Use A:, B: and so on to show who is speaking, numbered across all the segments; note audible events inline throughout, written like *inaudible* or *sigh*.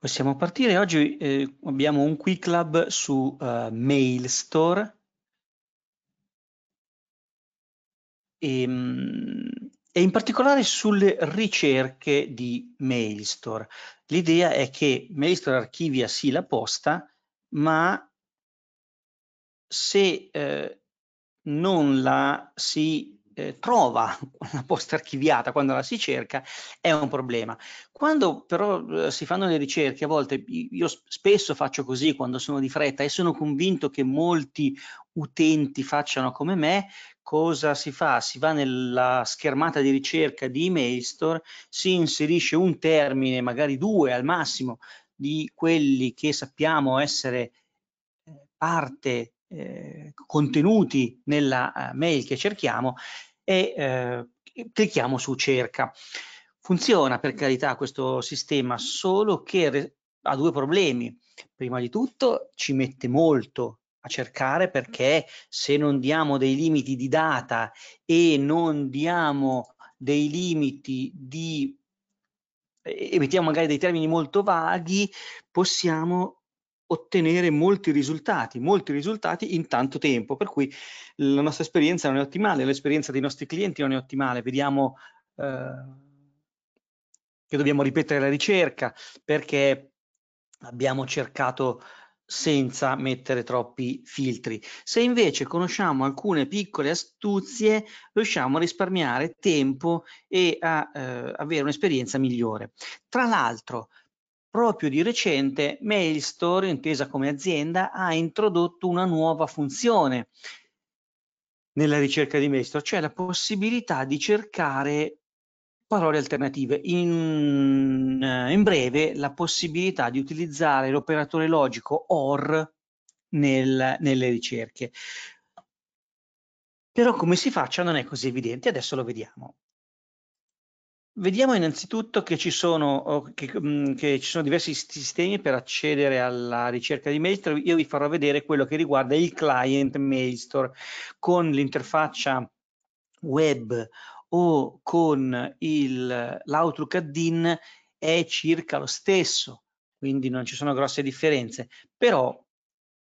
A: Possiamo partire. Oggi eh, abbiamo un quick lab su uh, eh, Mailstore. E, ehm, e, in particolare sulle ricerche di Mailstore. L'idea è che Mailstore archivia sì la posta, ma se eh, non la si eh, trova *laughs* una posta archiviata quando la si cerca è un problema. Quando però eh, si fanno le ricerche, a volte io spesso faccio così quando sono di fretta e sono convinto che molti utenti facciano come me, cosa si fa? Si va nella schermata di ricerca di email store, si inserisce un termine, magari due al massimo, di quelli che sappiamo essere eh, parte eh, contenuti nella eh, mail che cerchiamo e eh, clicchiamo su cerca. Funziona per carità questo sistema, solo che ha due problemi. Prima di tutto ci mette molto a cercare perché se non diamo dei limiti di data e non diamo dei limiti di e mettiamo magari dei termini molto vaghi, possiamo ottenere molti risultati, molti risultati in tanto tempo, per cui la nostra esperienza non è ottimale, l'esperienza dei nostri clienti non è ottimale, vediamo eh, che dobbiamo ripetere la ricerca perché abbiamo cercato senza mettere troppi filtri. Se invece conosciamo alcune piccole astuzie, riusciamo a risparmiare tempo e a eh, avere un'esperienza migliore. Tra l'altro, Proprio di recente Mailstore, intesa come azienda, ha introdotto una nuova funzione nella ricerca di Mailstore, cioè la possibilità di cercare parole alternative. In, eh, in breve, la possibilità di utilizzare l'operatore logico OR nel, nelle ricerche. Però come si faccia non è così evidente, adesso lo vediamo. Vediamo innanzitutto che ci, sono, che, mm, che ci sono, diversi sistemi per accedere alla ricerca di Mailstore. Io vi farò vedere quello che riguarda il client Mailstore con l'interfaccia web o con l'Outlook add-in è circa lo stesso, quindi non ci sono grosse differenze, però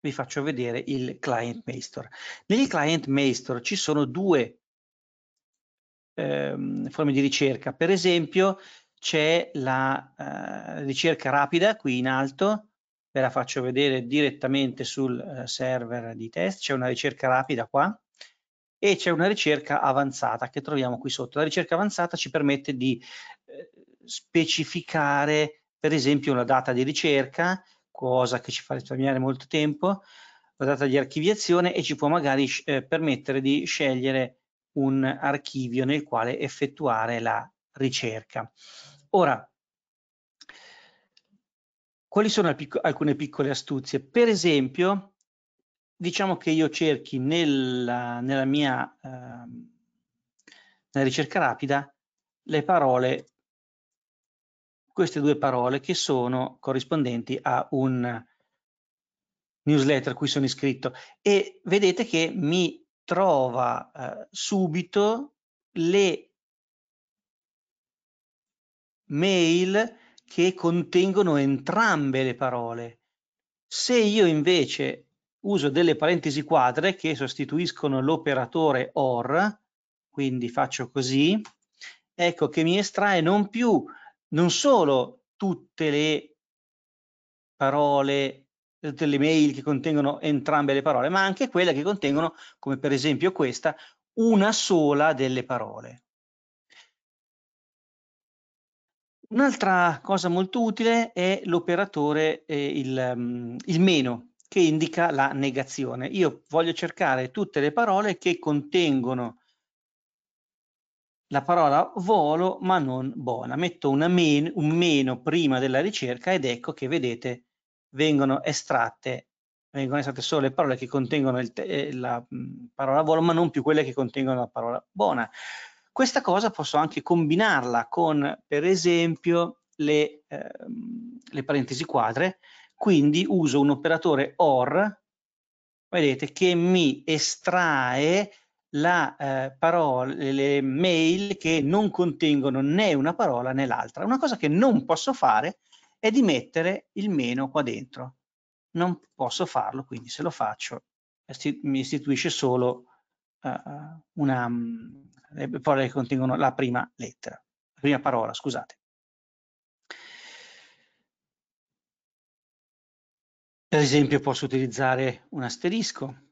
A: vi faccio vedere il client Mailstore. Nel client Mailstore ci sono due ehm, forme di ricerca. Per esempio c'è la eh, ricerca rapida qui in alto, ve la faccio vedere direttamente sul eh, server di test, c'è una ricerca rapida qua e c'è una ricerca avanzata che troviamo qui sotto. La ricerca avanzata ci permette di eh, specificare per esempio la data di ricerca, cosa che ci fa risparmiare molto tempo, la data di archiviazione e ci può magari eh, permettere di scegliere un archivio nel quale effettuare la ricerca. Ora, quali sono alcune piccole astuzie? Per esempio, diciamo che io cerchi nella, nella mia eh, nella ricerca rapida le parole, queste due parole che sono corrispondenti a un newsletter a cui sono iscritto e vedete che mi trova eh, subito le mail che contengono entrambe le parole. Se io invece uso delle parentesi quadre che sostituiscono l'operatore OR, quindi faccio così, ecco che mi estrae non più, non solo tutte le parole tutte le mail che contengono entrambe le parole, ma anche quelle che contengono, come per esempio questa, una sola delle parole. Un'altra cosa molto utile è l'operatore, eh, il, um, il meno, che indica la negazione. Io voglio cercare tutte le parole che contengono la parola volo ma non buona. Metto men, un meno prima della ricerca ed ecco che vedete vengono estratte, vengono estratte solo le parole che contengono eh, la parola buona, ma non più quelle che contengono la parola buona. Questa cosa posso anche combinarla con, per esempio, le, eh, le parentesi quadre, quindi uso un operatore OR, vedete, che mi estrae la, eh, parola, le mail che non contengono né una parola né l'altra. Una cosa che non posso fare è di mettere il meno qua dentro. Non posso farlo, quindi se lo faccio mi istituisce solo uh, una, mm, eh, le parole che contengono la prima lettera, la prima parola, scusate. Per esempio posso utilizzare un asterisco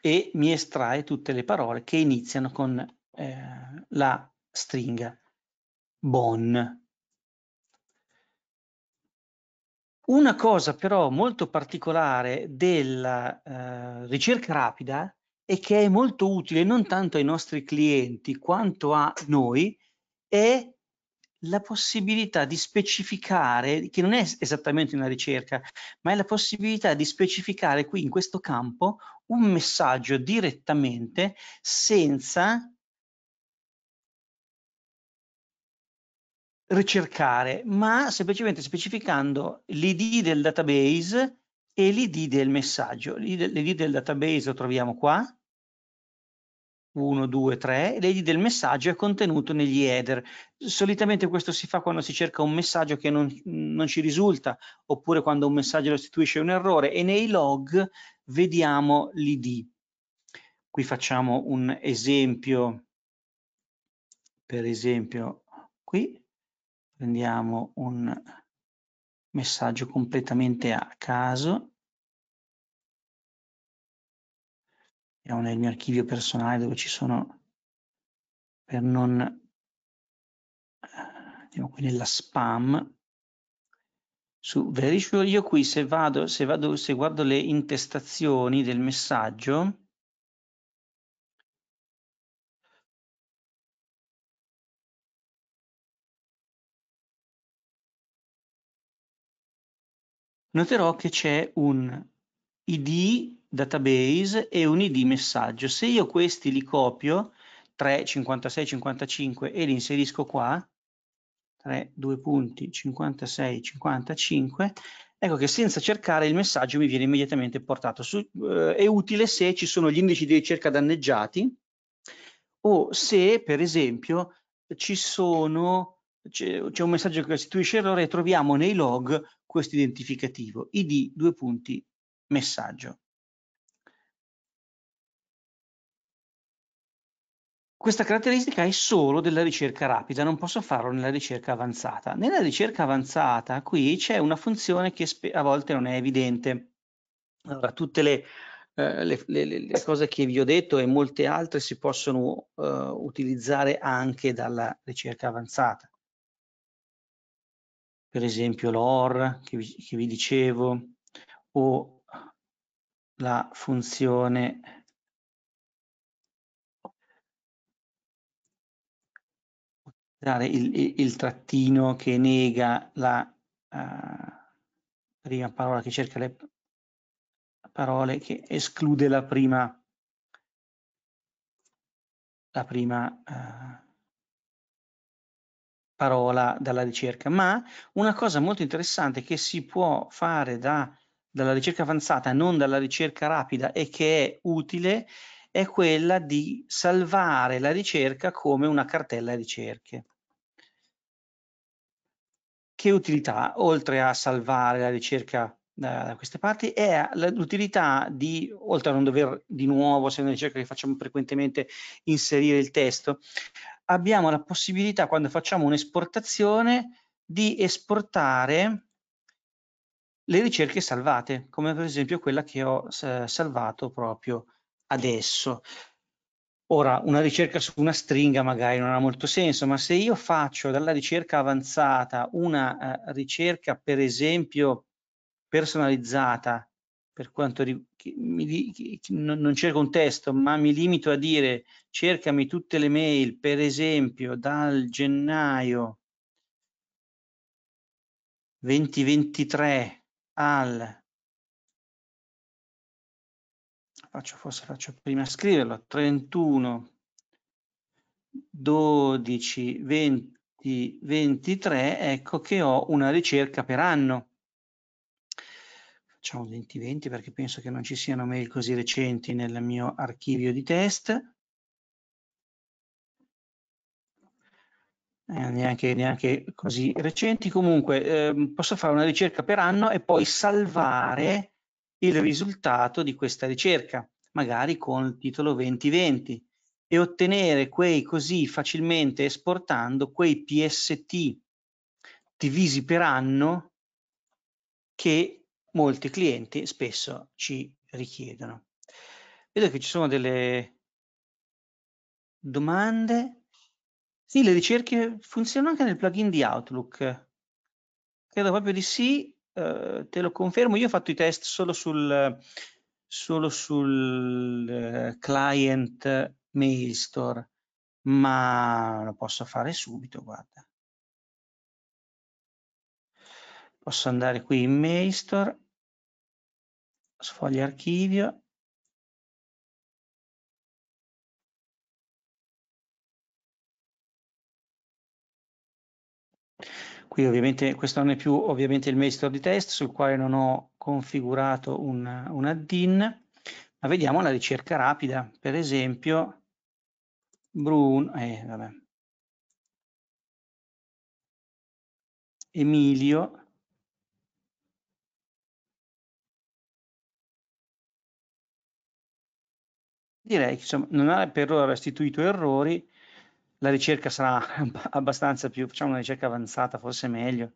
A: e mi estrae tutte le parole che iniziano con eh, la stringa bon Una cosa però molto particolare della eh, ricerca rapida e che è molto utile non tanto ai nostri clienti quanto a noi è la possibilità di specificare, che non è esattamente una ricerca, ma è la possibilità di specificare qui in questo campo un messaggio direttamente senza ricercare, ma semplicemente specificando l'id del database e l'id del messaggio. L'id del database lo troviamo qua, 1, 2, 3, l'id del messaggio è contenuto negli header. Solitamente questo si fa quando si cerca un messaggio che non, non ci risulta, oppure quando un messaggio restituisce un errore, e nei log vediamo l'id. Qui facciamo un esempio, per esempio qui, prendiamo un messaggio completamente a caso.
B: Andiamo nel mio archivio personale dove ci sono, per non, eh, andiamo qui nella
A: spam, su, ve io qui se vado, se vado, se guardo
B: le intestazioni del messaggio, noterò che c'è un
A: id database e un id messaggio. Se io questi li copio, 3, 56, 55, e li inserisco qua, 3, 2 punti, 56, 55, ecco che senza cercare il messaggio mi viene immediatamente portato. Su, eh, è utile se ci sono gli indici di ricerca danneggiati o se, per esempio, ci sono c'è un messaggio che restituisce errore e troviamo nei log questo identificativo, id due punti messaggio. Questa caratteristica è solo della ricerca rapida, non posso farlo nella ricerca avanzata. Nella ricerca avanzata qui c'è una funzione che a volte non è evidente. Allora, tutte eh, le, le, le, le, cose che vi ho detto e molte altre si possono eh, utilizzare anche dalla ricerca avanzata per esempio l'OR che vi, che vi dicevo o la funzione dare il, il, il, trattino che nega la uh, prima parola che cerca le parole che esclude la prima la prima uh, parola dalla ricerca, ma una cosa molto interessante che si può fare da, dalla ricerca avanzata, non dalla ricerca rapida e che è utile, è quella di salvare la ricerca come una cartella ricerche. Che utilità, oltre a salvare la ricerca da queste parti è l'utilità di, oltre a non dover di nuovo, se è una ricerca che facciamo frequentemente, inserire il testo, abbiamo la possibilità quando facciamo un'esportazione di esportare le ricerche salvate, come per esempio quella che ho eh, salvato proprio adesso. Ora, una ricerca su una stringa magari non ha molto senso, ma se io faccio dalla ricerca avanzata una eh, ricerca, per esempio, personalizzata per quanto riguarda mi, non cerco un testo, ma mi limito a dire cercami tutte le mail, per esempio, dal gennaio 2023 al faccio forse faccio prima scriverlo 31 12 20 23 ecco che ho una ricerca per anno facciamo 2020 perché penso che non ci siano mail così recenti nel mio archivio di test. Eh, neanche, neanche, così recenti. Comunque eh, posso fare una ricerca per anno e poi salvare il risultato di questa ricerca, magari con il titolo 2020 e ottenere quei così facilmente esportando quei PST divisi per anno che molti clienti spesso ci richiedono. Vedo che ci sono delle domande. Sì, le ricerche funzionano anche nel plugin di Outlook. Credo proprio di sì, eh, te lo confermo. Io ho fatto i test solo sul, solo sul eh, client Mailstore,
B: ma lo posso fare subito, guarda. posso andare qui in Mailstore, sfoglio archivio,
A: Qui ovviamente questo non è più ovviamente il maestro di test sul quale non ho configurato un, un add-in, ma vediamo la ricerca rapida. Per esempio,
B: Brun, eh, Emilio direi che insomma, non ha per ora restituito
A: errori, la ricerca sarà *laughs* abbastanza più, facciamo una ricerca avanzata forse meglio,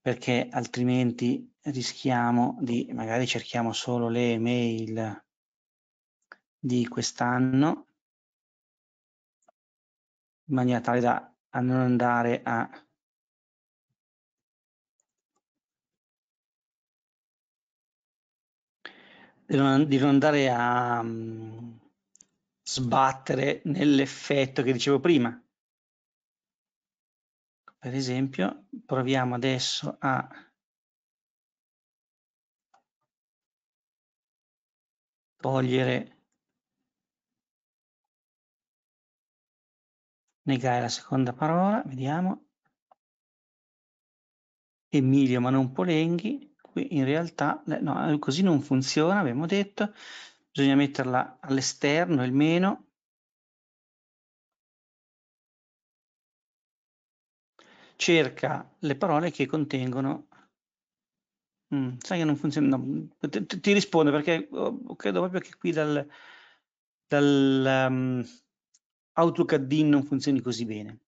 A: perché altrimenti rischiamo di, magari cerchiamo solo le mail di quest'anno,
B: in maniera tale da non andare a di non, di non andare a um,
A: sbattere nell'effetto che dicevo prima. Per esempio, proviamo adesso a
B: togliere negare la seconda parola, vediamo. Emilio ma non Polenghi qui in realtà
A: eh, no, eh, così non funziona, abbiamo detto, bisogna metterla all'esterno, il
B: meno, cerca le parole che contengono mm, sai che non
A: funziona no, ti, ti, rispondo perché oh, credo proprio che qui dal, dal
B: um, ehm, Outlook non funzioni così bene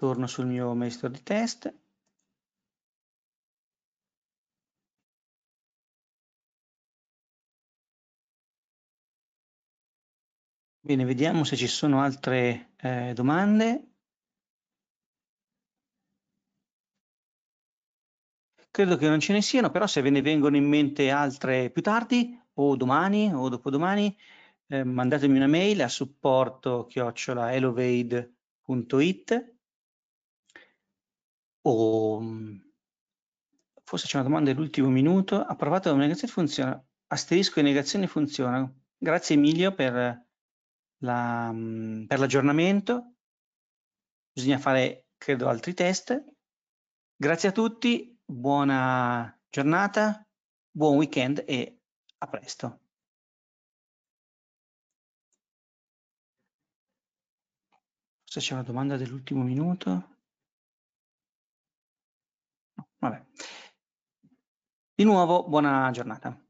B: torno sul mio maestro di test Bene, vediamo se ci sono altre eh, domande.
A: Credo che non ce ne siano, però se ve ne vengono in mente altre più tardi, o domani, o dopodomani, eh, mandatemi una mail a supporto chiocciola elevade.it o mhmm, forse c'è una domanda dell'ultimo minuto, approvato la una negazione funziona, asterisco e negazione funziona. Grazie Emilio per, la, mhmm, per l'aggiornamento, bisogna fare credo altri test. Grazie a tutti, buona
B: giornata, buon weekend e a presto. Forse c'è una domanda dell'ultimo minuto. Vabbè. Di nuovo, buona giornata.